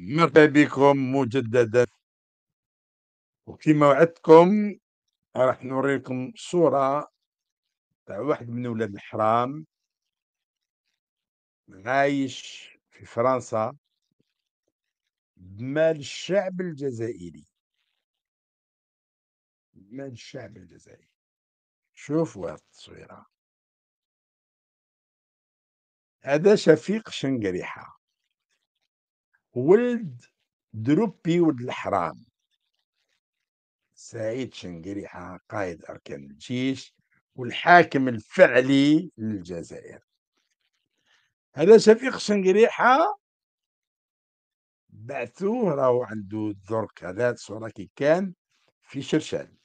مرحبا بكم مجددا وكما وعدتكم راح نوريكم صورة تاع واحد من ولاد الحرام عايش في فرنسا بمال الشعب الجزائري بمال الشعب الجزائري شوفوا هاد التصويرة هذا شفيق شنقريحه ولد دروبي ولد الحرام سعيد شنقريحة قائد أركان الجيش والحاكم الفعلي للجزائر هذا شفيق شنقريحة بعثوه راهو عنده درك هذا صورة كي كان في شرشال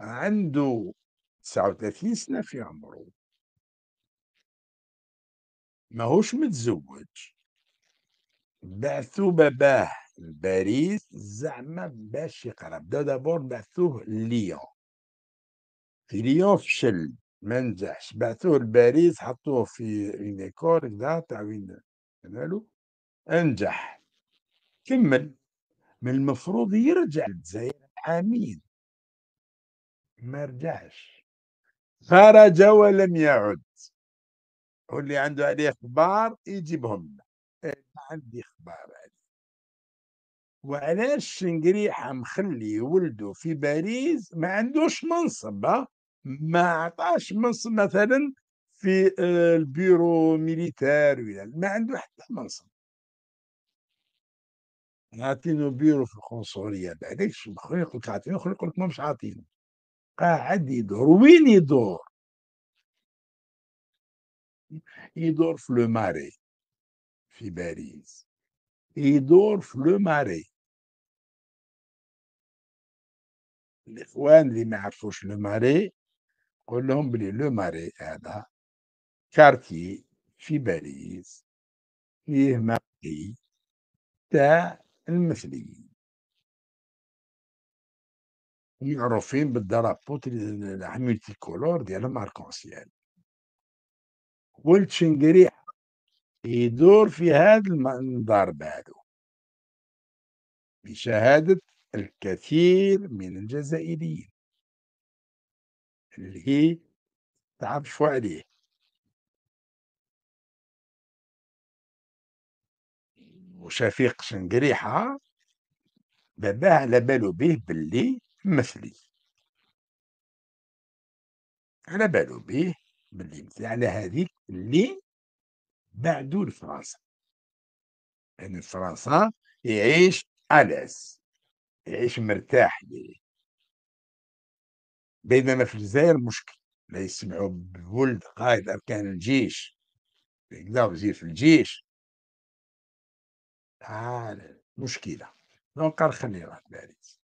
عنده وثلاثين سنة في عمره ماهوش متزوج بعثوا باباه لباريس زعما باش يقرا بدا دابور بعثوه ليون في ليون فشل ما نجحش بعثوه لباريس حطوه في اون ايكول كدا تاع وين مالو انجح كمل من المفروض يرجع للجزائر عامين ما رجعش خرج ولم يعد واللي عنده عليه اخبار يجيبهم له ما عندي اخبار عليه وعلاش شنقريحة مخلي ولده في باريس ما عندوش منصب ما عطاش منصب مثلا في آه، البيرو ميليتار ولا ما عنده حتى منصب عاطينو بيرو في القنصلية بعدك يقول لك عاطينو يقول لك ما مش عاطينو قاعد يدور وين يدور يدور في لو ماري في باريس إيدورف لو ماري الإخوان اللي ما يعرفوش لو ماري قول لهم بلي لو ماري هذا كارتي في باريس فيه مقي تاع المثليين معروفين بالدرابوت الحميلتي كولور ديالهم اركونسيال والتشنقريح يدور في هذا المنظر بعده بشهادة الكثير من الجزائريين اللي تعرفوا عليه وشفيق شنقريحة باباه على بالو به باللي مثلي على بالو به باللي مثلي على هذيك اللي بعدو لفرنسا يعني فرنسا يعيش ألاس يعيش مرتاح ليه بينما في الجزائر مشكل لا يسمعوا بولد قائد أركان الجيش يقدر وزير في الجيش آه مشكلة دونك قال خليه يروح باريس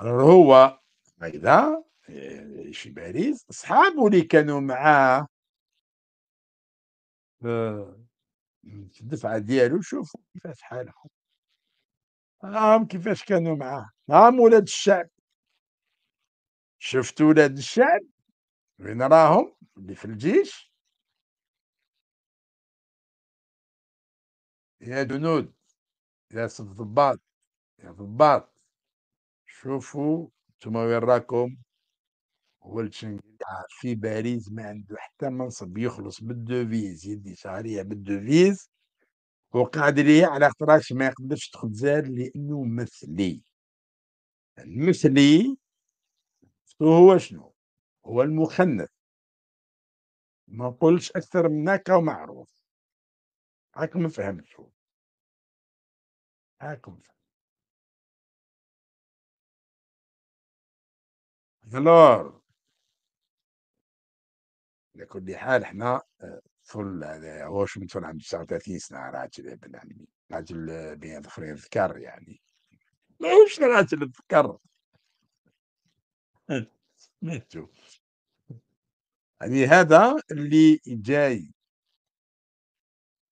هو أيضا في باريس صحابو اللي كانوا معاه في الدفعه ديالو شوفوا كيفاش حالهم راهم كيفاش كانوا معاه راهم ولاد الشعب شفتوا ولاد الشعب وين راهم اللي في الجيش يا جنود يا ضباط يا ضباط شوفوا نتوما وين راكم ولتشنجري في باريس ما عنده حتى منصب يخلص بالدوفيز يدي شهريه بالدوفيز وقعد لي على خطراش ما يقدرش تخد زاد لانه مثلي المثلي هو شنو هو المخنث ما نقولش اكثر من هكا ومعروف هاك ما فهمتش هاك ما فهمتش على كل حال احنا آه، طفل هذا هو شو طفل عنده 39 سنه راجل ابن بن راجل بين ظفرين ذكر يعني ماهوش راجل ذكر أه، ماتوا يعني هذا اللي جاي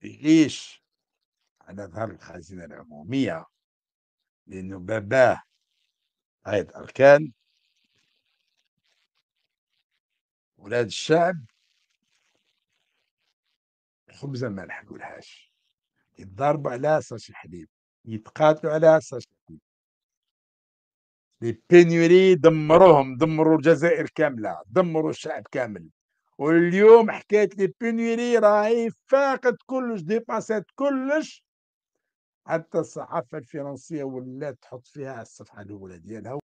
يعيش على ظهر الخزينة العمومية لأنه باباه قائد أركان ولاد الشعب الخبزه ما نحلولهاش يتضاربوا على ساشي الحليب يتقاتلوا على ساشي الحليب لي بينوري دمروهم دمروا الجزائر كامله دمروا الشعب كامل واليوم حكايه لي بينوري راهي فاقت كلش ديباسات كلش حتى الصحافه الفرنسيه ولات تحط فيها الصفحه الاولى ديالها